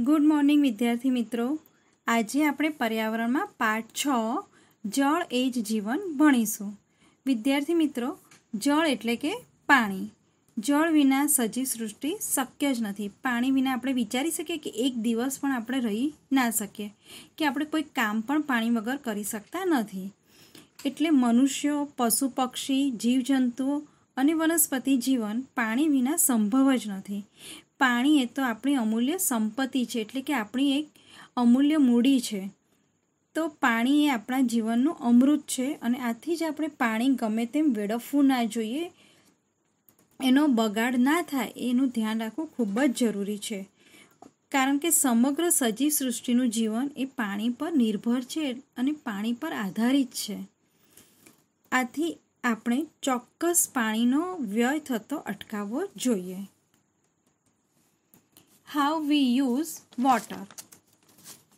good morning વિદ્યાર્થી મિત્રો આજે આપણે પર્યાવરણમાં પાઠ છ જળ એ જ જીવન ભણીશું વિદ્યાર્થી મિત્રો જળ એટલે કે પાણી જળ વિના સજીવ સૃષ્ટિ શક્ય જ નથી પાણી વિના આપણે વિચારી શકીએ કે એક દિવસ પણ આપણે રહી ના શકીએ કે આપણે કોઈ કામ પણ પાણી વગર કરી શકતા નથી એટલે મનુષ્યો પશુ પક્ષી જીવજંતુઓ અને વનસ્પતિ જીવન પાણી વિના સંભવ જ નથી પાણી એ તો આપણી અમૂલ્ય સંપત્તિ છે એટલે કે આપણી એક અમૂલ્ય મૂડી છે તો પાણી એ આપણા જીવનનું અમૃત છે અને આથી જ આપણે પાણી ગમે તેમ વેડફવું ના જોઈએ એનો બગાડ ના થાય એનું ધ્યાન રાખવું ખૂબ જ જરૂરી છે કારણ કે સમગ્ર સજીવ સૃષ્ટિનું જીવન એ પાણી પર નિર્ભર છે અને પાણી પર આધારિત છે આથી આપણે ચોક્કસ પાણીનો વ્યય થતો અટકાવવો જોઈએ હાઉ વી યુઝ વોટર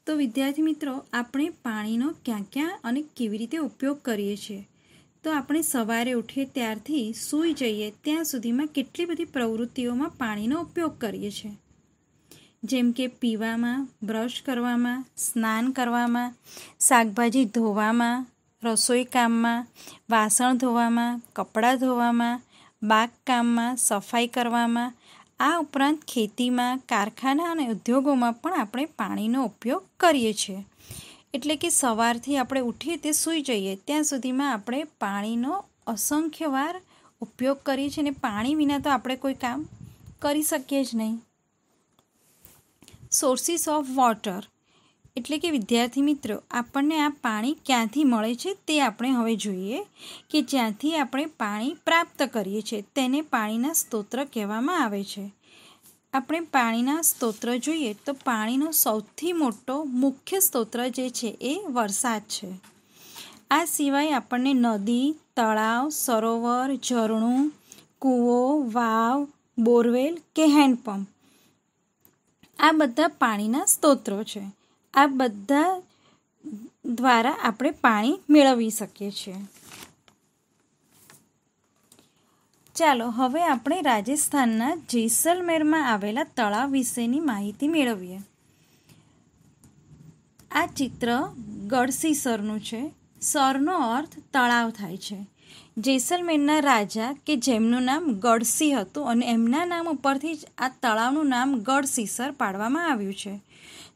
તો વિદ્યાર્થી મિત્રો આપણે પાણીનો ક્યાં ક્યાં અને કેવી રીતે ઉપયોગ કરીએ છીએ તો આપણે સવારે ઉઠીએ ત્યારથી સૂઈ જઈએ ત્યાં સુધીમાં કેટલી બધી પ્રવૃત્તિઓમાં પાણીનો ઉપયોગ કરીએ છીએ જેમ કે પીવામાં બ્રશ કરવામાં સ્નાન કરવામાં શાકભાજી ધોવામાં રસોઈ કામમાં વાસણ ધોવામાં કપડાં ધોવામાં બાગકામમાં સફાઈ કરવામાં આ ઉપરાંત ખેતીમાં કારખાના અને ઉદ્યોગોમાં પણ આપણે પાણીનો ઉપયોગ કરીએ છીએ એટલે કે સવારથી આપણે ઉઠીએ તે સૂઈ જઈએ ત્યાં સુધીમાં આપણે પાણીનો અસંખ્ય વાર ઉપયોગ કરીએ છીએ અને પાણી વિના તો આપણે કોઈ કામ કરી શકીએ જ નહીં સોર્સિસ ઓફ વોટર એટલે કે વિદ્યાર્થી મિત્રો આપણને આ પાણી ક્યાંથી મળે છે તે આપણે હવે જોઈએ કે જ્યાંથી આપણે પાણી પ્રાપ્ત કરીએ છીએ તેને પાણીના સ્તોત્ર કહેવામાં આવે છે આપણે પાણીના સ્તોત્ર જોઈએ તો પાણીનો સૌથી મોટો મુખ્ય સ્તોત્ર જે છે એ વરસાદ છે આ સિવાય આપણને નદી તળાવ સરોવર ઝરણું કૂવો વાવ બોરવેલ કે હેન્ડપંપ આ બધા પાણીના સ્તોત્રો છે આ બધા દ્વારા આપણે પાણી મેળવી શકીએ છીએ ચાલો હવે આપણે રાજસ્થાનના જેસલમેરમાં આવેલા તળાવ વિશેની માહિતી મેળવીએ આ ચિત્ર ગડસી સરનું છે સરનો અર્થ તળાવ થાય છે જેસલમેરના રાજા કે જેમનું નામ ગડસી હતું અને એમના નામ ઉપરથી જ આ તળાવનું નામ ગડસીસર પાડવામાં આવ્યું છે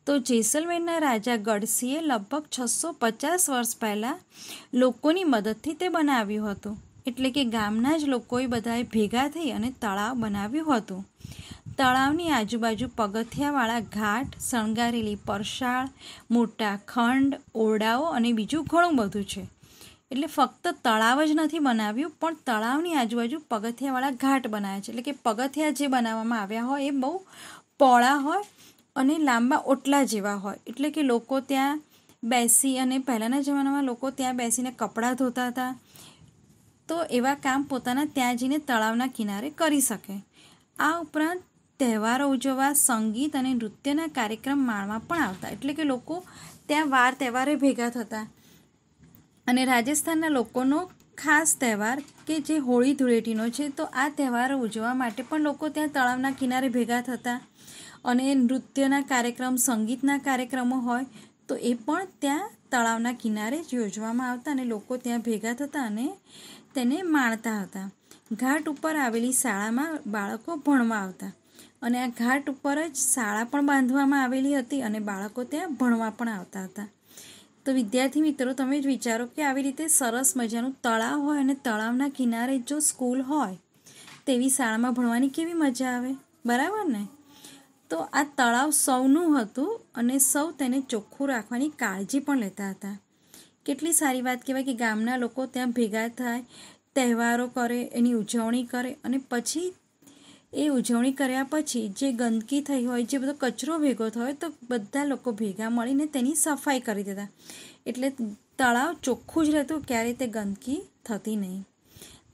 તો જેસલમેરના રાજા ગઢસિંહે લગભગ છસો પચાસ વર્ષ પહેલાં લોકોની મદદથી તે બનાવ્યું હતું એટલે કે ગામના જ લોકોએ બધાએ ભેગા થઈ અને તળાવ બનાવ્યું હતું તળાવની આજુબાજુ પગથિયાવાળા ઘાટ શણગારેલી પરસાળ મોટા ખંડ ઓરડાઓ અને બીજું ઘણું બધું છે એટલે ફક્ત તળાવ જ નથી બનાવ્યું પણ તળાવની આજુબાજુ પગથિયાવાળા ઘાટ બનાવ્યા છે એટલે કે પગથિયા જે બનાવવામાં આવ્યા હોય એ બહુ પહોળા હોય અને લાંબા ઓટલા જેવા હોય એટલે કે લોકો ત્યાં બેસી અને પહેલાંના જમાનામાં લોકો ત્યાં બેસીને કપડાં ધોતા હતા તો એવા કામ પોતાના ત્યાં જઈને તળાવના કિનારે કરી શકે આ ઉપરાંત તહેવારો ઉજવવા સંગીત અને નૃત્યના કાર્યક્રમ માણવા પણ આવતા એટલે કે લોકો ત્યાં વાર તહેવારે ભેગા થતા અને રાજસ્થાનના લોકોનો ખાસ તહેવાર કે જે હોળી ધૂળેટીનો છે તો આ તહેવારો ઉજવવા માટે પણ લોકો ત્યાં તળાવના કિનારે ભેગા થતા અને નૃત્યના કાર્યક્રમ સંગીતના કાર્યક્રમો હોય તો એ પણ ત્યાં તળાવના કિનારે જ યોજવામાં આવતા અને લોકો ત્યાં ભેગા થતા અને તેને માણતા હતા ઘાટ ઉપર આવેલી શાળામાં બાળકો ભણવા આવતા અને આ ઘાટ ઉપર જ શાળા પણ બાંધવામાં આવેલી હતી અને બાળકો ત્યાં ભણવા પણ આવતા હતા તો વિદ્યાર્થી મિત્રો તમે જ વિચારો કે આવી રીતે સરસ મજાનું તળાવ હોય અને તળાવના કિનારે જો સ્કૂલ હોય તેવી શાળામાં ભણવાની કેવી મજા આવે બરાબર ને તો આ તળાવ સૌનું હતું અને સૌ તેને ચોખ્ખું રાખવાની કાળજી પણ લેતા હતા કેટલી સારી વાત કહેવાય કે ગામના લોકો ત્યાં ભેગા થાય તહેવારો કરે એની ઉજવણી કરે અને પછી એ ઉજવણી કર્યા પછી જે ગંદકી થઈ હોય જે બધો કચરો ભેગો થયો હોય તો બધા લોકો ભેગા મળીને તેની સફાઈ કરી દેતા એટલે તળાવ ચોખ્ખું જ રહેતું ક્યારેય તે ગંદકી થતી નહીં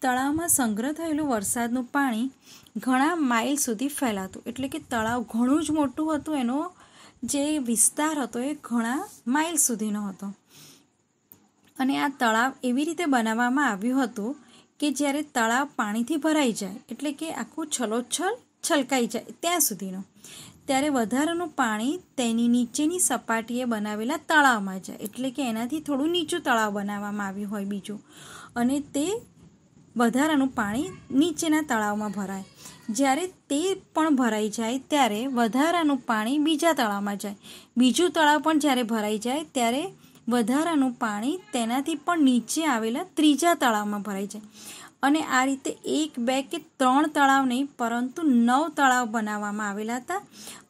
તળાવમાં સંગ્રહ થયેલું વરસાદનું પાણી ઘણા માઇલ સુધી ફેલાતું એટલે કે તળાવ ઘણું જ મોટું હતું એનો જે વિસ્તાર હતો એ ઘણા માઇલ સુધીનો હતો અને આ તળાવ એવી રીતે બનાવવામાં આવ્યું હતું કે જ્યારે તળાવ પાણીથી ભરાઈ જાય એટલે કે આખું છલોછલ છલકાઈ જાય ત્યાં સુધીનો ત્યારે વધારાનું પાણી તેની નીચેની સપાટીએ બનાવેલા તળાવમાં જાય એટલે કે એનાથી થોડું નીચું તળાવ બનાવવામાં આવ્યું હોય બીજું અને તે વધારાનું પાણી નીચેના તળાવમાં ભરાય જ્યારે તે પણ ભરાઈ જાય ત્યારે વધારાનું પાણી બીજા તળાવમાં જાય બીજું તળાવ પણ જ્યારે ભરાઈ જાય ત્યારે વધારાનું પાણી તેનાથી પણ નીચે આવેલા ત્રીજા તળાવમાં ભરાઈ જાય અને આ રીતે એક બે કે ત્રણ તળાવ નહીં પરંતુ નવ તળાવ બનાવવામાં આવેલા હતા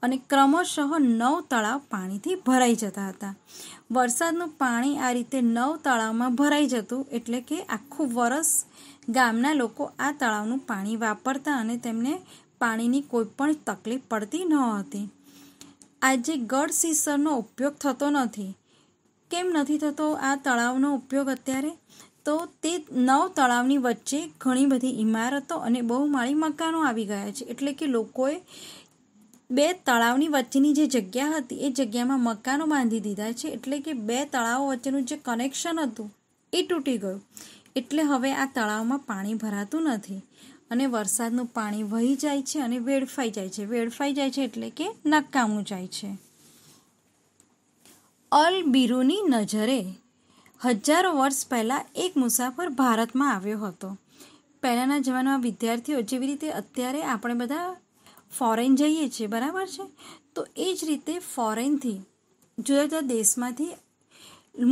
અને ક્રમશઃ નવ તળાવ પાણીથી ભરાઈ જતા હતા વરસાદનું પાણી આ રીતે નવ તળાવમાં ભરાઈ જતું એટલે કે આખું વરસ ગામના લોકો આ તળાવનું પાણી વાપરતા અને તેમને પાણીની કોઈ પણ તકલીફ પડતી ન હતી આજે ગઢ સીસરનો ઉપયોગ થતો નથી કેમ નથી થતો આ તળાવનો ઉપયોગ અત્યારે તો તે નવ તળાવની વચ્ચે ઘણી બધી ઇમારતો અને બહુમાળી મકાનો આવી ગયા છે એટલે કે લોકોએ બે તળાવની વચ્ચેની જે જગ્યા હતી એ જગ્યામાં મકાનો બાંધી દીધા છે એટલે કે બે તળાવો વચ્ચેનું જે કનેક્શન હતું એ તૂટી ગયું એટલે હવે આ તળાવમાં પાણી ભરાતું નથી અને વરસાદનું પાણી વહી જાય છે અને વેડફાઈ જાય છે વેડફાઈ જાય છે એટલે કે નકામું જાય છે અલ બીરુની નજરે હજારો વર્ષ પહેલાં એક મુસાફર ભારતમાં આવ્યો હતો પહેલાંના જમાનામાં વિદ્યાર્થીઓ જેવી રીતે અત્યારે આપણે બધા ફોરેન જઈએ છીએ બરાબર છે તો એ જ રીતે ફોરેનથી જુદા જુદા દેશમાંથી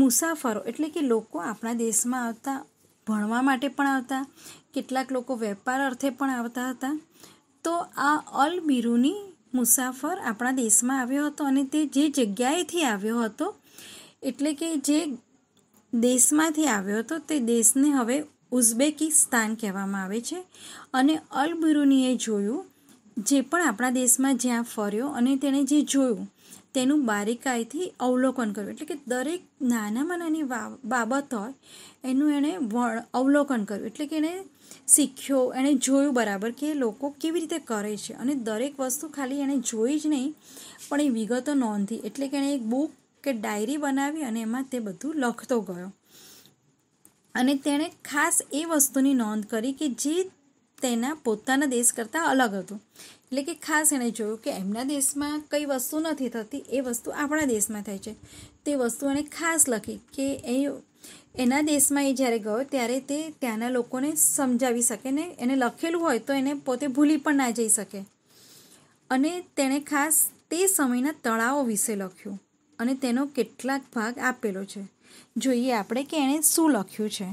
મુસાફરો એટલે કે લોકો આપણા દેશમાં આવતા ભણવા માટે પણ આવતા કેટલાક લોકો વેપાર અર્થે પણ આવતા હતા તો આ અલ બિરુની મુસાફર આપણા દેશમાં આવ્યો હતો અને તે જે જગ્યાએથી આવ્યો હતો એટલે કે જે દેશમાંથી આવ્યો હતો તે દેશને હવે ઉઝબેકિસ્તાન કહેવામાં આવે છે અને અલ બિરુનીએ જોયું જે પણ આપણા દેશમાં જ્યાં ફર્યો અને તેણે જે જોયું તેનું બારીકાઈથી અવલોકન કર્યું એટલે કે દરેક નાનામાં નાની બાબત હોય એનું એણે અવલોકન કર્યું એટલે કે એણે શીખ્યો એણે જોયું બરાબર કે લોકો કેવી રીતે કરે છે અને દરેક વસ્તુ ખાલી એણે જોઈ જ નહીં પણ એ વિગતો નોંધી એટલે કે એણે એક બુક કે ડાયરી બનાવી અને એમાં તે બધું લખતો ગયો અને તેણે ખાસ એ વસ્તુની નોંધ કરી કે જે તેના પોતાના દેશ કરતાં અલગ હતું એટલે કે ખાસ એણે જોયું કે એમના દેશમાં કઈ વસ્તુ નથી થતી એ વસ્તુ આપણા દેશમાં થાય છે તે વસ્તુ એણે ખાસ લખી કે એ એના દેશમાં એ જ્યારે ગયો ત્યારે તે ત્યાંના લોકોને સમજાવી શકે ને એને લખેલું હોય તો એને પોતે ભૂલી પણ ના જઈ શકે અને તેણે ખાસ તે સમયના તળાવો વિશે લખ્યું અને તેનો કેટલાક ભાગ આપેલો છે જોઈએ આપણે કે એણે શું લખ્યું છે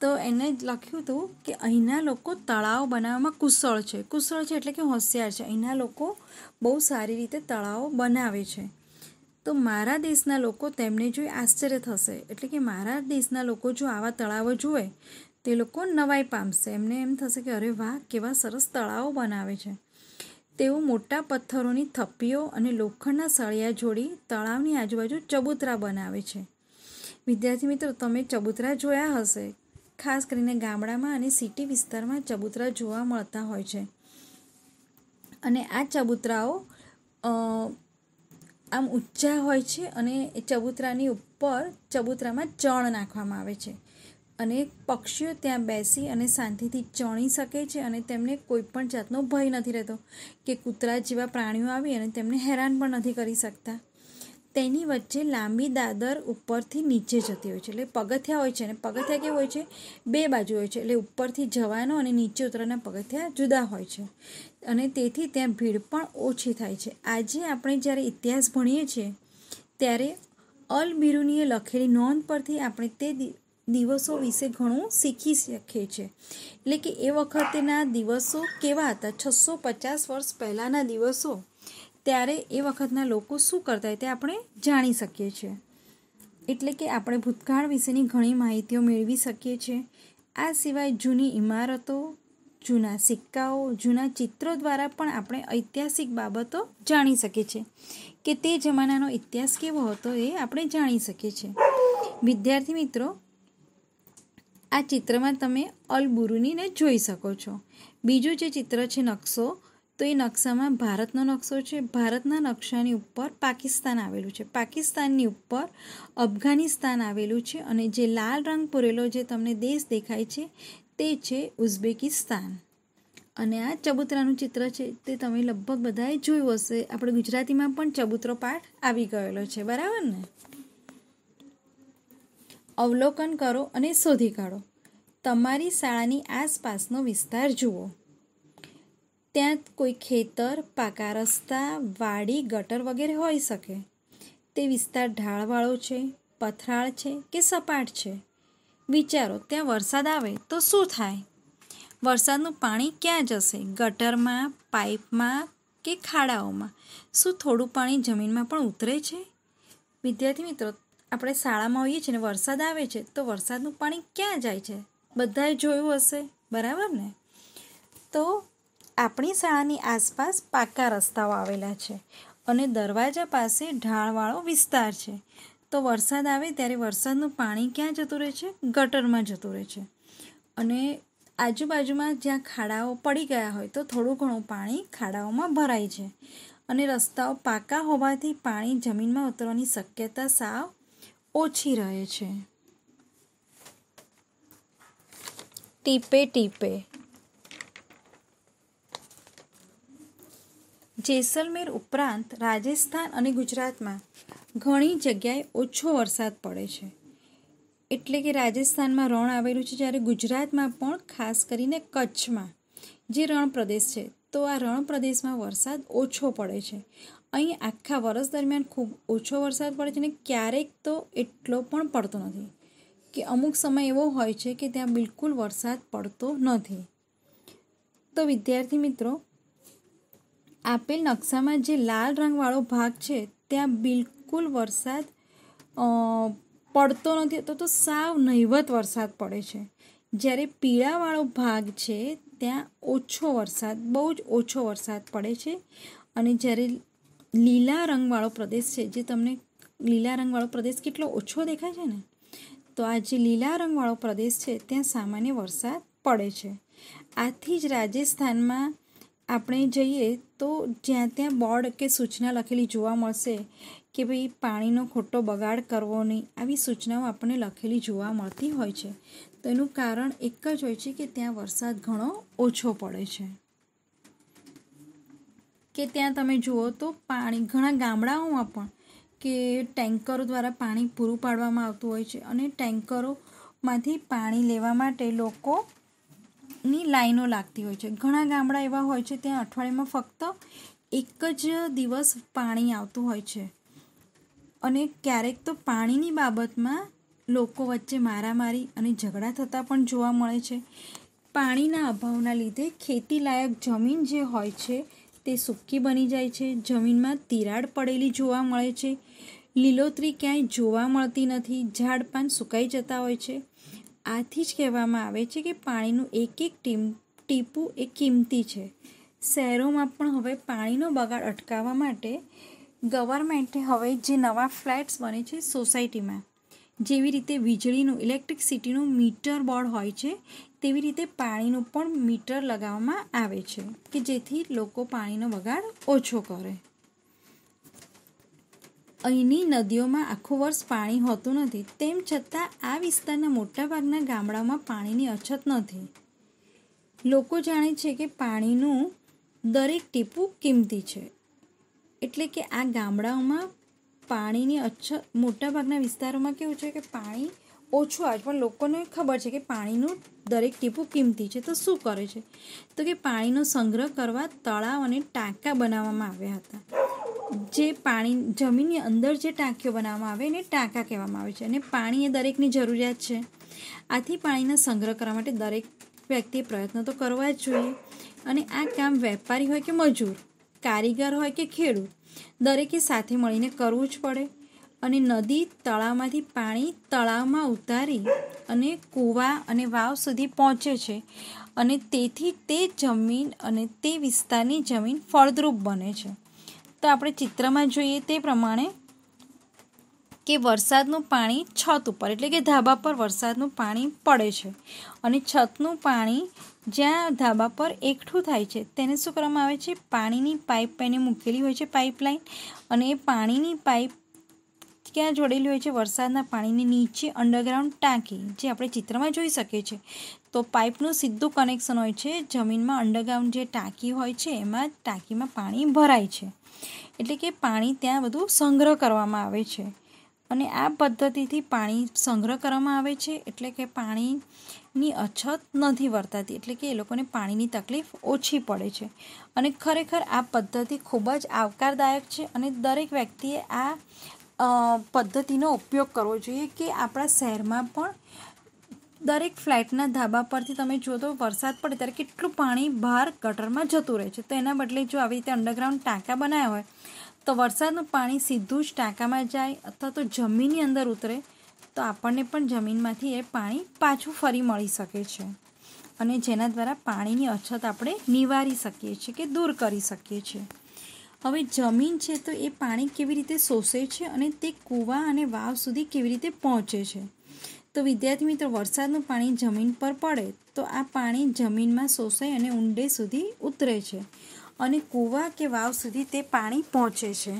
તો એને લખ્યું હતું કે અહીંના લોકો તળાવ બનાવવામાં કુશળ છે કુશળ છે એટલે કે હોશિયાર છે અહીંના લોકો બહુ સારી રીતે તળાવો બનાવે છે તો મારા દેશના લોકો તેમને જોઈ આશ્ચર્ય થશે એટલે કે મારા દેશના લોકો જો આવા તળાવો જુએ તે લોકો નવાઈ પામશે એમને એમ થશે કે અરે વાહ કેવા સરસ તળાવો બનાવે છે તેઓ મોટા પથ્થરોની થપ્પીઓ અને લોખંડના સળિયા જોડી તળાવની આજુબાજુ ચબુતરા બનાવે છે વિદ્યાર્થી મિત્રો તમે ચબુતરા જોયા હશે ખાસ કરીને ગામડામાં અને સિટી વિસ્તારમાં ચબૂતરા જોવા મળતા હોય છે અને આ ચબૂતરાઓ આમ ઊંચા હોય છે અને ચબૂતરાની ઉપર ચબૂતરામાં ચણ નાખવામાં આવે છે અને પક્ષીઓ ત્યાં બેસી અને શાંતિથી ચણી શકે છે અને તેમને કોઈ પણ જાતનો ભય નથી રહેતો કે કૂતરા જેવા પ્રાણીઓ આવી અને તેમને હેરાન પણ નથી કરી શકતા તેની વચ્ચે લાંબી દાદર ઉપરથી નીચે જતી હોય છે એટલે પગથિયા હોય છે અને પગથિયા કેવું હોય છે બે બાજુ હોય છે એટલે ઉપરથી જવાનો અને નીચે ઉતરવાના પગથિયા જુદા હોય છે અને તેથી ત્યાં ભીડ પણ ઓછી થાય છે આજે આપણે જ્યારે ઇતિહાસ ભણીએ છીએ ત્યારે અલ બિરુનીએ લખેલી નોંધ પરથી આપણે તે દિવસો વિશે ઘણું શીખી શકીએ છીએ એટલે કે એ વખતેના દિવસો કેવા હતા છસો પચાસ વર્ષ પહેલાંના દિવસો ત્યારે એ વખતના લોકો શું કરતા હોય તે આપણે જાણી શકીએ છીએ એટલે કે આપણે ભૂતકાળ વિશેની ઘણી માહિતીઓ મેળવી શકીએ છીએ આ સિવાય જૂની ઇમારતો જૂના સિક્કાઓ જૂના ચિત્રો દ્વારા પણ આપણે ઐતિહાસિક બાબતો જાણી શકીએ છીએ કે તે જમાનાનો ઇતિહાસ કેવો હતો એ આપણે જાણી શકીએ છીએ વિદ્યાર્થી મિત્રો આ ચિત્રમાં તમે અલબુરુનીને જોઈ શકો છો બીજું જે ચિત્ર છે નકશો તો એ નકશામાં ભારતનો નકશો છે ભારતના નકશાની ઉપર પાકિસ્તાન આવેલું છે પાકિસ્તાનની ઉપર અફઘાનિસ્તાન આવેલું છે અને જે લાલ રંગ પૂરેલો જે તમને દેશ દેખાય છે તે છે ઉઝબેકિસ્તાન અને આ ચબુતરાનું ચિત્ર છે તે તમે લગભગ બધાએ જોયું હશે આપણે ગુજરાતીમાં પણ ચબુતરો પાઠ આવી ગયેલો છે બરાબર ને અવલોકન કરો અને શોધી કાઢો તમારી શાળાની આસપાસનો વિસ્તાર જુઓ ત્યાં કોઈ ખેતર પાકા રસ્તા વાડી ગટર વગેરે હોઈ શકે તે વિસ્તાર ઢાળવાળો છે પથરાળ છે કે સપાટ છે વિચારો ત્યાં વરસાદ આવે તો શું થાય વરસાદનું પાણી ક્યાં જશે ગટરમાં પાઇપમાં કે ખાડાઓમાં શું થોડું પાણી જમીનમાં પણ ઉતરે છે વિદ્યાર્થી મિત્રો આપણે શાળામાં હોઈએ છીએ ને વરસાદ આવે છે તો વરસાદનું પાણી ક્યાં જાય છે બધાએ જોયું હશે બરાબર ને તો આપણી શાળાની આસપાસ પાકા રસ્તાઓ આવેલા છે અને દરવાજા પાસે ઢાળવાળો વિસ્તાર છે તો વરસાદ આવે ત્યારે વરસાદનું પાણી ક્યાં જતું રહે છે ગટરમાં જતું રહે છે અને આજુબાજુમાં જ્યાં ખાડાઓ પડી ગયા હોય તો થોડું ઘણું પાણી ખાડાઓમાં ભરાય છે અને રસ્તાઓ પાકા હોવાથી પાણી જમીનમાં ઉતરવાની શક્યતા સાવ ઓછી રહે છે ટીપે ટીપે જેસલમેર ઉપરાંત રાજસ્થાન અને ગુજરાતમાં ઘણી જગ્યાએ ઓછો વરસાદ પડે છે એટલે કે રાજસ્થાનમાં રણ આવેલું છે જ્યારે ગુજરાતમાં પણ ખાસ કરીને કચ્છમાં જે રણ પ્રદેશ છે તો આ રણ પ્રદેશમાં વરસાદ ઓછો પડે છે અહીં આખા વર્ષ દરમિયાન ખૂબ ઓછો વરસાદ પડે છે અને ક્યારેક તો એટલો પણ પડતો નથી કે અમુક સમય એવો હોય છે કે ત્યાં બિલકુલ વરસાદ પડતો નથી તો વિદ્યાર્થી મિત્રો આપેલ નકશામાં જે લાલ રંગવાળો ભાગ છે ત્યાં બિલકુલ વરસાદ પડતો નથી તો તો સાવ નહિવત વરસાદ પડે છે જ્યારે પીળાવાળો ભાગ છે ત્યાં ઓછો વરસાદ બહુ જ ઓછો વરસાદ પડે છે અને જ્યારે લીલા રંગવાળો પ્રદેશ છે જે તમને લીલા રંગવાળો પ્રદેશ કેટલો ઓછો દેખાય છે ને તો આ જે લીલા રંગવાળો પ્રદેશ છે ત્યાં સામાન્ય વરસાદ પડે છે આથી જ રાજસ્થાનમાં આપણે જઈએ તો જ્યાં ત્યાં બોર્ડ કે સૂચના લખેલી જોવા મળશે કે ભાઈ પાણીનો ખોટો બગાડ કરવો નહીં આવી સૂચનાઓ આપણને લખેલી જોવા મળતી હોય છે તેનું કારણ એક જ હોય છે કે ત્યાં વરસાદ ઘણો ઓછો પડે છે કે ત્યાં તમે જુઓ તો પાણી ઘણા ગામડાઓમાં પણ કે ટેન્કરો દ્વારા પાણી પૂરું પાડવામાં આવતું હોય છે અને ટેન્કરોમાંથી પાણી લેવા માટે લોકો ની લાઈનો લાગતી હોય છે ઘણા ગામડા એવા હોય છે ત્યાં અઠવાડિયામાં ફક્ત એક જ દિવસ પાણી આવતું હોય છે અને ક્યારેક તો પાણીની બાબતમાં લોકો વચ્ચે મારામારી અને ઝઘડા થતાં પણ જોવા મળે છે પાણીના અભાવના લીધે ખેતીલાયક જમીન જે હોય છે તે સૂકી બની જાય છે જમીનમાં તિરાડ પડેલી જોવા મળે છે લીલોતરી ક્યાંય જોવા મળતી નથી ઝાડ પાન સુકાઈ જતા હોય છે આથી જ કહેવામાં આવે છે કે પાણીનું એક એક ટીમ ટીપું એ કિંમતી છે શહેરોમાં પણ હવે પાણીનો બગાડ અટકાવવા માટે ગવર્મેન્ટે હવે જે નવા ફ્લેટ્સ બને છે સોસાયટીમાં જેવી રીતે વીજળીનું ઇલેક્ટ્રિકસિટીનું મીટર બોર્ડ હોય છે તેવી રીતે પાણીનું પણ મીટર લગાવવામાં આવે છે કે જેથી લોકો પાણીનો બગાડ ઓછો કરે અહીંની નદીઓમાં આખું વર્ષ પાણી હોતું નથી તેમ છતાં આ વિસ્તારના મોટાભાગના ગામડાઓમાં પાણીની અછત નથી લોકો જાણે છે કે પાણીનું દરેક ટીપું કિંમતી છે એટલે કે આ ગામડાઓમાં પાણીની અછત મોટાભાગના વિસ્તારોમાં કેવું છે કે પાણી ઓછું આવે છે પણ લોકોને ખબર છે કે પાણીનું દરેક ટીપું કિંમતી છે તો શું કરે છે તો કે પાણીનો સંગ્રહ કરવા તળાવ અને ટાંકા બનાવવામાં આવ્યા હતા જે પાણી જમીનની અંદર જે ટાંકીઓ બનાવવામાં આવે એને ટાંકા કહેવામાં આવે છે અને પાણી એ દરેકની જરૂરિયાત છે આથી પાણીનો સંગ્રહ કરવા માટે દરેક વ્યક્તિએ પ્રયત્ન તો કરવા જ જોઈએ અને આ કામ વેપારી હોય કે મજૂર કારીગર હોય કે ખેડૂત દરેકે સાથે મળીને કરવું જ પડે અને નદી તળાવમાંથી પાણી તળાવમાં ઉતારી અને કૂવા અને વાવ સુધી પહોંચે છે અને તેથી તે જમીન અને તે વિસ્તારની જમીન ફળદ્રુપ બને છે તો આપણે ચિત્રમાં જોઈએ તે પ્રમાણે કે વરસાદનું પાણી છત ઉપર એટલે કે ધાબા પર વરસાદનું પાણી પડે છે અને છતનું પાણી જ્યાં ધાબા પર એકઠું થાય છે તેને શું કરવામાં આવે છે પાણીની પાઇપ એને મૂકેલી હોય છે પાઇપલાઇન અને એ પાણીની પાઇપ ક્યાં જોડેલી હોય છે વરસાદના પાણીની નીચે અંડરગ્રાઉન્ડ ટાંકી જે આપણે ચિત્રમાં જોઈ શકીએ છીએ તો પાઇપનું સીધું કનેક્શન હોય છે જમીનમાં અંડરગ્રાઉન્ડ જે ટાંકી હોય છે એમાં ટાંકીમાં પાણી ભરાય છે એટલે કે પાણી ત્યાં બધું સંગ્રહ કરવામાં આવે છે અને આ પદ્ધતિથી પાણી સંગ્રહ કરવામાં આવે છે એટલે કે પાણીની અછત નથી વર્તાતી એટલે કે એ લોકોને પાણીની તકલીફ ઓછી પડે છે અને ખરેખર આ પદ્ધતિ ખૂબ જ આવકારદાયક છે અને દરેક વ્યક્તિએ આ પદ્ધતિનો ઉપયોગ કરવો જોઈએ કે આપણા શહેરમાં પણ દરેક ફ્લેટના ધાબા પરથી તમે જો તો વરસાદ પડે ત્યારે કેટલું પાણી બહાર ગટરમાં જતું રહે છે તો એના બદલે જો આવી રીતે અંડરગ્રાઉન્ડ ટાંકા બનાવ્યા હોય તો વરસાદનું પાણી સીધું જ ટાંકામાં જાય અથવા તો જમીનની અંદર ઉતરે તો આપણને પણ જમીનમાંથી એ પાણી પાછું ફરી મળી શકે છે અને જેના દ્વારા પાણીની અછત આપણે નિવારી શકીએ છીએ કે દૂર કરી શકીએ છીએ હવે જમીન છે તો એ પાણી કેવી રીતે શોષે છે અને તે કૂવા અને વાવ સુધી કેવી રીતે પહોંચે છે તો વિદ્યાર્થી મિત્રો વરસાદનું પાણી જમીન પર પડે તો આ પાણી જમીનમાં શોષાય અને ઊંડે સુધી ઉતરે છે અને કૂવા કે વાવ સુધી તે પાણી પહોંચે છે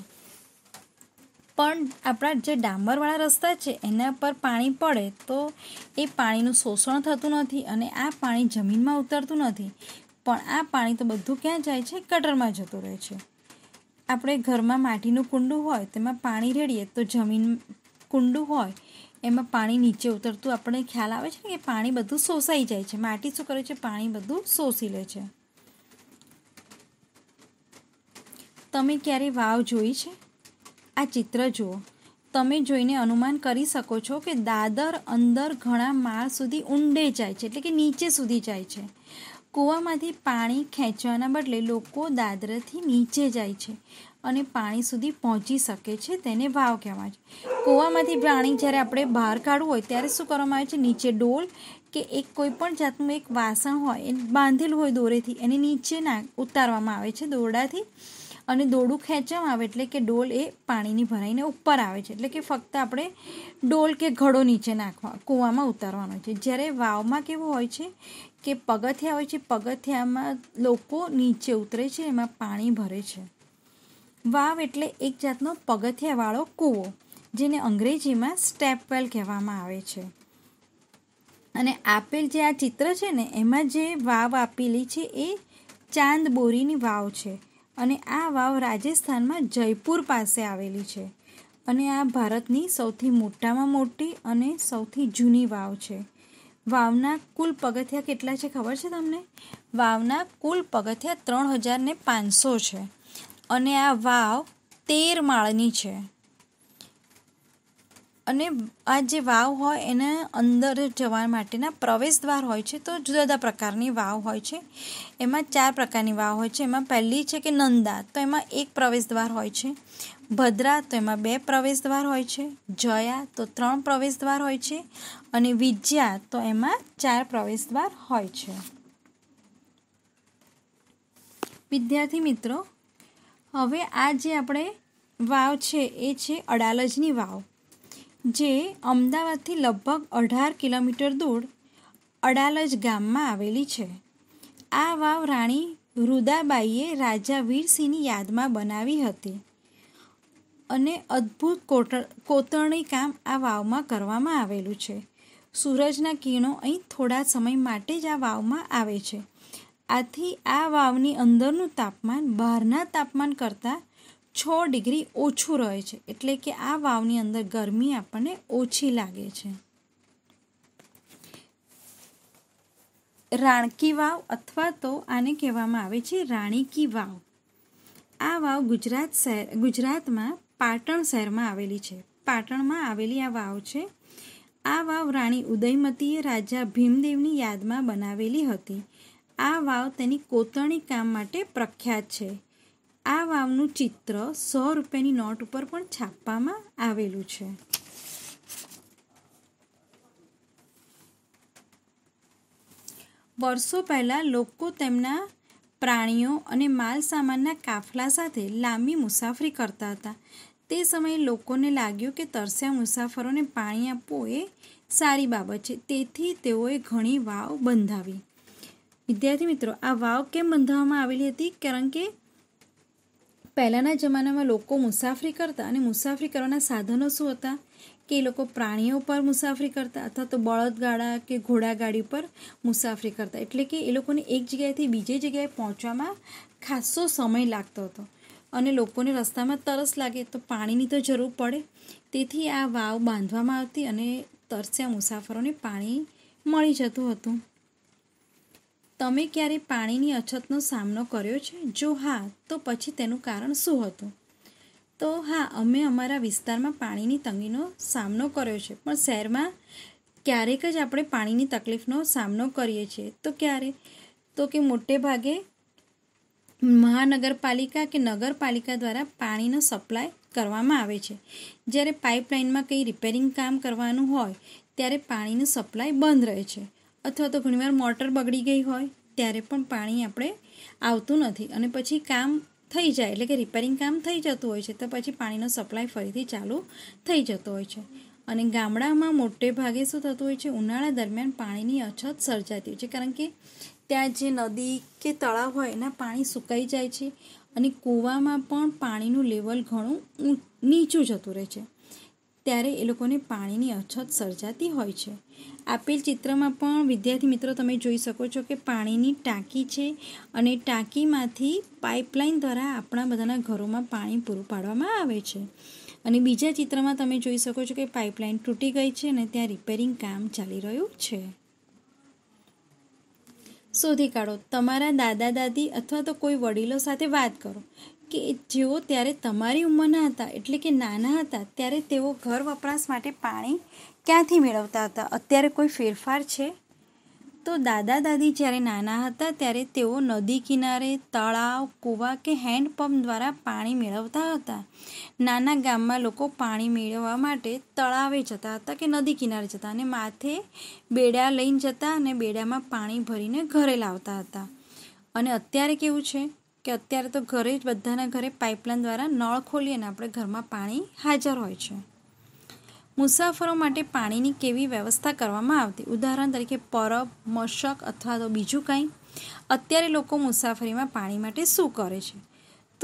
પણ આપણા જે ડાંબરવાળા રસ્તા છે એના પર પાણી પડે તો એ પાણીનું શોષણ થતું નથી અને આ પાણી જમીનમાં ઉતરતું નથી પણ આ પાણી તો બધું ક્યાં જાય છે કટરમાં જતું રહે છે આપણે ઘરમાં માટીનું કુંડું હોય તેમાં પાણી રેડીએ તો જમીન કુંડું હોય એમાં પાણી નીચે ઉતરતું આપણને ખ્યાલ આવે છે કે પાણી બધું શોષાઈ જાય છે માટી શું કરે છે પાણી બધું શોષી લે છે તમે ક્યારે વાવ જોઈ છે આ ચિત્ર જુઓ તમે જોઈને અનુમાન કરી શકો છો કે દાદર અંદર ઘણા માળ સુધી ઊંડે જાય છે એટલે કે નીચે સુધી જાય છે કૂવામાંથી પાણી ખેંચવાના બદલે લોકો દાદરથી નીચે જાય છે અને પાણી સુધી પહોંચી શકે છે તેને વાવ કહેવાય છે કૂવામાંથી પાણી જ્યારે આપણે બહાર કાઢવું હોય ત્યારે શું કરવામાં આવે છે નીચે ડોલ કે એક કોઈ પણ જાતનું એક વાસણ હોય એ બાંધેલું હોય દોરેથી એને નીચે ના ઉતારવામાં આવે છે દોરડાથી અને દોડું ખેંચવામાં આવે એટલે કે ડોલ એ પાણીની ભરાઈને ઉપર આવે છે એટલે કે ફક્ત આપણે ડોલ કે ઘડો નીચે નાખવા કૂવામાં ઉતારવાનો છે જ્યારે વાવમાં કેવું હોય છે કે પગથિયા હોય છે પગથિયામાં લોકો નીચે ઉતરે છે એમાં પાણી ભરે છે વાવ એટલે એક જાતનો પગથિયાવાળો કૂવો જેને અંગ્રેજીમાં સ્ટેપવેલ કહેવામાં આવે છે અને આપેલ જે આ ચિત્ર છે ને એમાં જે વાવ આપેલી છે એ ચાંદ બોરીની વાવ છે અને આ વાવ રાજસ્થાનમાં જયપુર પાસે આવેલી છે અને આ ભારતની સૌથી મોટામાં મોટી અને સૌથી જૂની વાવ છે વાવના કુલ પગથિયા કેટલા છે ખબર છે તમને વાવના કુલ પગથિયા ત્રણ હજાર પાંચસો છે અને આ વાવ તેર માળની છે અને આ જે વાવ હોય એના અંદર જવા માટેના પ્રવેશ દ્વાર હોય છે તો જુદા જુદા પ્રકારની વાવ હોય છે એમાં ચાર પ્રકારની વાવ હોય છે એમાં પહેલી છે કે નંદા તો એમાં એક પ્રવેશ દ્વાર હોય છે ભદ્રા તો એમાં બે પ્રવેશ દ્વાર હોય છે જયા તો ત્રણ પ્રવેશ દ્વાર હોય છે અને વિજ્યા તો એમાં ચાર પ્રવેશ દ્વાર હોય છે વિદ્યાર્થી મિત્રો હવે આ જે આપણે વાવ છે એ છે અડાલજની વાવ જે અમદાવાદથી લગભગ અઢાર કિલોમીટર દૂર અડાલજ ગામમાં આવેલી છે આ વાવ રાણી રુદાબાઈએ રાજા વીરસિંહની યાદમાં બનાવી હતી અને અદ્ભુત કોટર કોતરણી કામ આ વાવમાં કરવામાં આવેલું છે સૂરજના કિરણો અહીં થોડા સમય માટે જ આ વાવમાં આવે છે આથી આ વાવની અંદરનું તાપમાન બહારના તાપમાન કરતાં છ ડિગ્રી ઓછું રહે છે એટલે કે આ વાવની અંદર ગરમી આપણને ઓછી લાગે છે રાણકી વાવ અથવા તો આને કહેવામાં આવે છે રાણીકી વાવ આ વાવ ગુજરાત શહેર ગુજરાતમાં પાટણ શહેરમાં આવેલી છે પાટણમાં આવેલી આ વાવ છે આ વાવ રાણી ઉદયમતીએ રાજા ભીમદેવની યાદમાં બનાવેલી હતી આ વાવ તેની કોતરણી કામ માટે પ્રખ્યાત છે આ વાવનું ચિત્ર સો રૂપિયાની નોટ ઉપર પણ છાપવામાં આવેલું છે વર્ષો પહેલાં લોકો તેમના પ્રાણીઓ અને માલ સામાનના કાફલા સાથે લાંબી મુસાફરી કરતા હતા તે સમયે લોકોને લાગ્યું કે તરસ્યા મુસાફરોને પાણી આપવું એ સારી બાબત છે તેથી તેઓએ ઘણી વાવ બંધાવી વિદ્યાર્થી મિત્રો આ વાવ કેમ બંધાવવામાં આવેલી હતી કારણ કે પહેલાંના જમાનામાં લોકો મુસાફરી કરતા અને મુસાફરી કરવાના સાધનો શું હતા કે એ લોકો પ્રાણીઓ પર મુસાફરી કરતા અથવા તો બળદગાડા કે ઘોડાગાડી પર મુસાફરી કરતા એટલે કે એ લોકોને એક જગ્યાએથી બીજી જગ્યાએ પહોંચવામાં ખાસ્સો સમય લાગતો હતો અને લોકોને રસ્તામાં તરસ લાગે તો પાણીની તો જરૂર પડે તેથી આ વાવ બાંધવામાં આવતી અને તરસ્યા મુસાફરોને પાણી મળી જતું હતું તમે ક્યારે પાણીની અછતનો સામનો કર્યો છે જો હા તો પછી તેનું કારણ શું હતું તો હા અમે અમારા વિસ્તારમાં પાણીની તંગીનો સામનો કર્યો છે પણ શહેરમાં ક્યારેક જ આપણે પાણીની તકલીફનો સામનો કરીએ છીએ તો ક્યારે તો કે મોટે ભાગે મહાનગરપાલિકા કે નગરપાલિકા દ્વારા પાણીનો સપ્લાય કરવામાં આવે છે જ્યારે પાઇપલાઇનમાં કંઈ રિપેરિંગ કામ કરવાનું હોય ત્યારે પાણીનો સપ્લાય બંધ રહે છે અથવા તો ઘણીવાર મોટર બગડી ગઈ હોય ત્યારે પણ પાણી આપણે આવતું નથી અને પછી કામ થઈ જાય એટલે કે રિપેરિંગ કામ થઈ જતું હોય છે તો પછી પાણીનો સપ્લાય ફરીથી ચાલુ થઈ જતો હોય છે અને ગામડામાં મોટે ભાગે શું થતું હોય છે ઉનાળા દરમિયાન પાણીની અછત સર્જાતી હોય છે કારણ કે ત્યાં જે નદી કે તળાવ હોય એના પાણી સુકાઈ જાય છે અને કૂવામાં પણ પાણીનું લેવલ ઘણું નીચું જતું રહે છે ત્યારે એ લોકોને પાણીની અછત સર્જાતી હોય છે આપેલ ચિત્રમાં પણ વિદ્યાર્થી મિત્રો તમે જોઈ શકો છો કે પાણીની ટાંકી છે અને ટાંકીમાંથી પાઇપલાઇન દ્વારા આપણા બધાના ઘરોમાં પાણી પૂરું પાડવામાં આવે છે અને બીજા ચિત્રમાં તમે જોઈ શકો છો કે પાઇપલાઇન તૂટી ગઈ છે અને ત્યાં રિપેરિંગ કામ ચાલી રહ્યું છે શોધી કાઢો તમારા દાદા દાદી અથવા તો કોઈ વડીલો સાથે વાત કરો કે જેઓ ત્યારે તમારી ઉંમરના હતા એટલે કે નાના હતા ત્યારે તેઓ ઘર વપરાશ માટે પાણી ક્યાંથી મેળવતા હતા અત્યારે કોઈ ફેરફાર છે તો દાદા દાદી જ્યારે નાના હતા ત્યારે તેઓ નદી કિનારે તળાવ કૂવા કે હેન્ડપંપ દ્વારા પાણી મેળવતા હતા નાના ગામમાં લોકો પાણી મેળવવા માટે તળાવે જતા હતા કે નદી કિનારે જતા અને માથે બેડા લઈને જતા અને બેડામાં પાણી ભરીને ઘરે લાવતા હતા અને અત્યારે કેવું છે કે અત્યારે તો ઘરે જ બધાના ઘરે પાઇપલાઇન દ્વારા નળ ખોલીએ અને આપણે ઘરમાં પાણી હાજર હોય છે મુસાફરો માટે પાણીની કેવી વ્યવસ્થા કરવામાં આવતી ઉદાહરણ તરીકે પરબ મશક અથવા તો બીજું કંઈ અત્યારે લોકો મુસાફરીમાં પાણી માટે શું કરે છે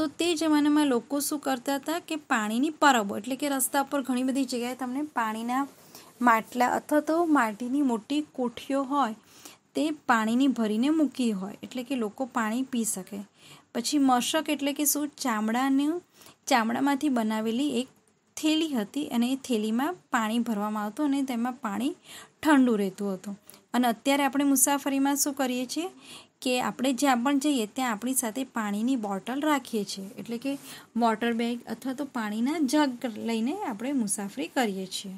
તો તે જમાનામાં લોકો શું કરતા હતા કે પાણીની પરબો એટલે કે રસ્તા પર ઘણી બધી જગ્યાએ તમને પાણીના માટલા અથવા તો માટીની મોટી કોઠીઓ હોય તે પાણીની ભરીને મૂકી હોય એટલે કે લોકો પાણી પી શકે પછી મશક એટલે કે શું ચામડાનું ચામડામાંથી બનાવેલી એક થેલી હતી અને એ થેલીમાં પાણી ભરવામાં આવતું અને તેમાં પાણી ઠંડુ રહેતું હતું અને અત્યારે આપણે મુસાફરીમાં શું કરીએ છીએ કે આપણે જ્યાં પણ જઈએ ત્યાં આપણી સાથે પાણીની બોટલ રાખીએ છીએ એટલે કે વોટર બેગ અથવા તો પાણીના જગ લઈને આપણે મુસાફરી કરીએ છીએ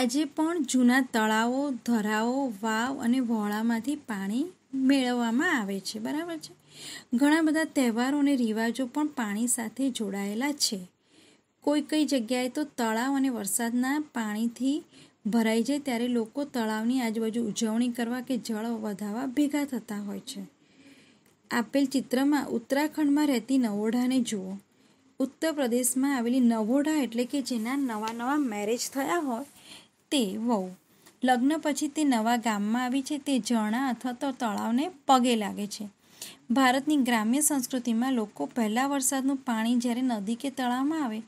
આજે પણ જૂના તળાવો ધરાવો વાવ અને વહોળામાંથી પાણી મેળવવામાં આવે છે બરાબર છે ઘણા બધા તહેવારો અને રિવાજો પણ પાણી સાથે જોડાયેલા છે કોઈ કઈ જગ્યાએ તો તળાવ અને વરસાદના પાણીથી ભરાઈ જાય ત્યારે લોકો તળાવની આજુબાજુ ઉજવણી કરવા કે જળ વધારવા ભેગા થતા હોય છે આપેલ ચિત્રમાં ઉત્તરાખંડમાં રહેતી નવોઢાને જુઓ ઉત્તર પ્રદેશમાં આવેલી નવોઢા એટલે કે જેના નવા નવા મેરેજ થયા હોય તે વહુ લગ્ન પછી તે નવા ગામમાં આવી છે તે ઝરણા અથવા તો તળાવને પગે લાગે છે ભારતની ગ્રામ્ય સંસ્કૃતિમાં લોકો પહેલાં વરસાદનું પાણી જ્યારે નદી કે તળાવમાં આવે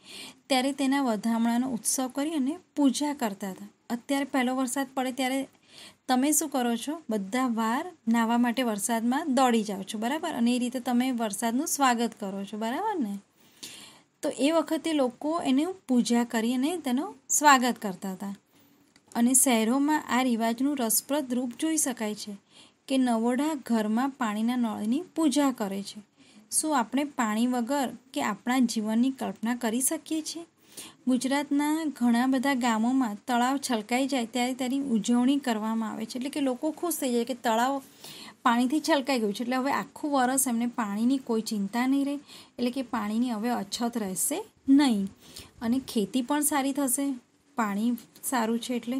ત્યારે તેના વધામણાનો ઉત્સવ કરી અને પૂજા કરતા હતા અત્યારે પહેલો વરસાદ પડે ત્યારે તમે શું કરો છો બધા વાર નાહવા માટે વરસાદમાં દોડી જાઓ છો બરાબર અને એ રીતે તમે વરસાદનું સ્વાગત કરો છો બરાબર ને તો એ વખતે લોકો એને પૂજા કરી અને તેનું સ્વાગત કરતા હતા અને શહેરોમાં આ રિવાજનું રસપ્રદ રૂપ જોઈ શકાય છે કે નવોઢા ઘરમાં પાણીના નળની પૂજા કરે છે શું આપણે પાણી વગર કે આપણા જીવનની કલ્પના કરી શકીએ છીએ ગુજરાતના ઘણા બધા ગામોમાં તળાવ છલકાઈ જાય ત્યારે તેની ઉજવણી કરવામાં આવે છે એટલે કે લોકો ખુશ થઈ જાય કે તળાવ પાણીથી છલકાઈ ગયું છે એટલે હવે આખું વરસ એમને પાણીની કોઈ ચિંતા નહીં રહે એટલે કે પાણીની હવે અછત રહેશે નહીં અને ખેતી પણ સારી થશે પાણી સારું છે એટલે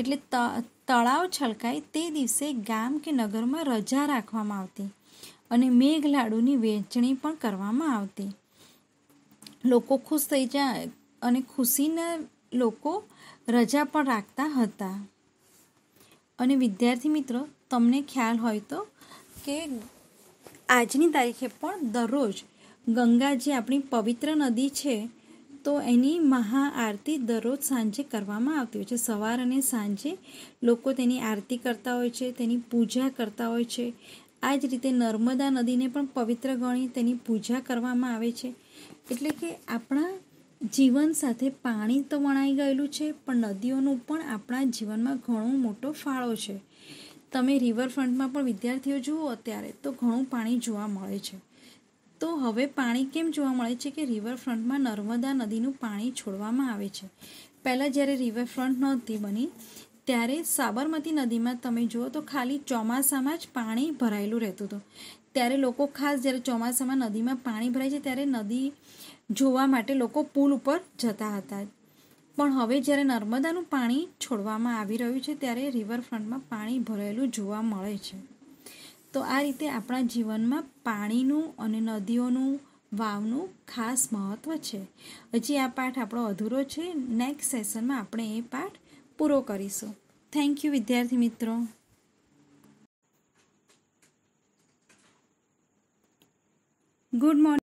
એટલે તળાવ છલકાય તે દિવસે ગામ કે નગરમાં રજા રાખવામાં આવતી અને મેઘલાડુની વહેંચણી પણ કરવામાં આવતી લોકો ખુશ થઈ જાય અને ખુશીના લોકો રજા પણ રાખતા હતા અને વિદ્યાર્થી મિત્રો તમને ખ્યાલ હોય તો કે આજની તારીખે પણ દરરોજ ગંગા જે આપણી પવિત્ર નદી છે તો એની મહાઆરતી દરરોજ સાંજે કરવામાં આવતી હોય છે સવાર અને સાંજે લોકો તેની આરતી કરતા હોય છે તેની પૂજા કરતા હોય છે આ જ રીતે નર્મદા નદીને પણ પવિત્ર ગણી તેની પૂજા કરવામાં આવે છે એટલે કે આપણા જીવન સાથે પાણી તો વણાઈ ગયેલું છે પણ નદીઓનું પણ આપણા જીવનમાં ઘણો મોટો ફાળો છે તમે રિવરફ્રન્ટમાં પણ વિદ્યાર્થીઓ જુઓ અત્યારે તો ઘણું પાણી જોવા મળે છે તો હવે પાણી કેમ જોવા મળે છે કે રિવરફ્રન્ટમાં નર્મદા નદીનું પાણી છોડવામાં આવે છે પહેલાં જ્યારે રિવરફ્રન્ટ નહોતી બની ત્યારે સાબરમતી નદીમાં તમે જુઓ તો ખાલી ચોમાસામાં જ પાણી ભરાયેલું રહેતું હતું ત્યારે લોકો ખાસ જ્યારે ચોમાસામાં નદીમાં પાણી ભરાય છે ત્યારે નદી જોવા માટે લોકો પુલ ઉપર જતા હતા પણ હવે જ્યારે નર્મદાનું પાણી છોડવામાં આવી રહ્યું છે ત્યારે રિવરફ્રન્ટમાં પાણી ભરાયેલું જોવા મળે છે તો આ રીતે આપણા જીવનમાં પાણીનું અને નદીઓનું વાવનું ખાસ મહત્ત્વ છે હજી આ પાઠ આપણો અધૂરો છે નેક્સ્ટ સેશનમાં આપણે એ પાઠ પૂરો કરીશું થેન્ક યુ વિદ્યાર્થી મિત્રો ગુડ મોર્નિંગ